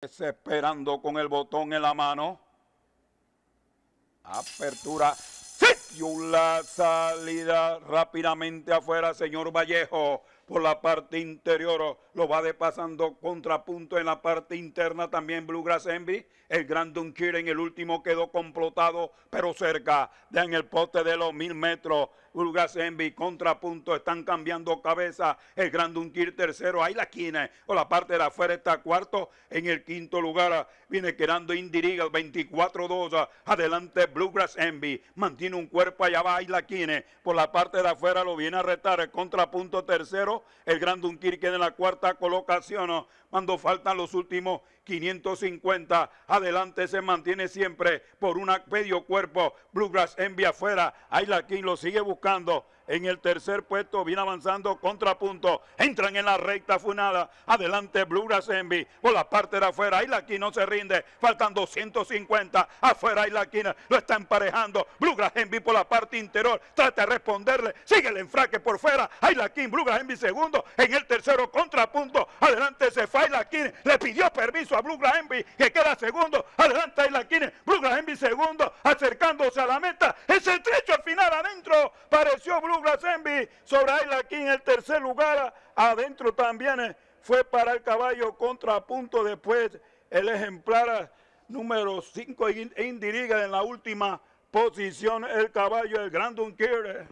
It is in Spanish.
Desesperando con el botón en la mano. Apertura. y La salida rápidamente afuera, señor Vallejo por la parte interior, lo va de pasando contrapunto en la parte interna también Bluegrass Envy, el gran Dunkir en el último quedó complotado, pero cerca, de en el poste de los mil metros, Bluegrass Envy, contrapunto, están cambiando cabeza, el gran Dunkir tercero, ahí la quine. por la parte de afuera está cuarto, en el quinto lugar viene quedando Indiriga, 24-2, adelante Bluegrass Envy, mantiene un cuerpo allá va, ahí la quine. por la parte de afuera lo viene a retar, el contrapunto tercero, el Gran Dunkirk que en la cuarta colocación, cuando faltan los últimos 550, adelante se mantiene siempre por un medio cuerpo, Bluegrass envía afuera, Ayla King lo sigue buscando, en el tercer puesto viene avanzando contrapunto. Entran en la recta funada. Adelante Bluegrass Envy Por la parte de afuera. Aylaquín no se rinde. Faltan 250. Afuera Aylaquín Lo está emparejando. Bluegrass Envy por la parte interior. Trata de responderle. Sigue el enfraque por fuera. Aylaquín. Bluegrass Envy segundo. En el tercero contrapunto. Adelante se fue Le pidió permiso a Bluegrass Envy que queda segundo. Adelante Aylaquín. Bluegrass Envy segundo. Acercándose a la meta. Es el trecho Blue Blue sobre la aquí en el tercer lugar. Adentro también eh, fue para el caballo contrapunto. Después el ejemplar eh, número 5 Indiriga en la última posición. El caballo, el Grand eh.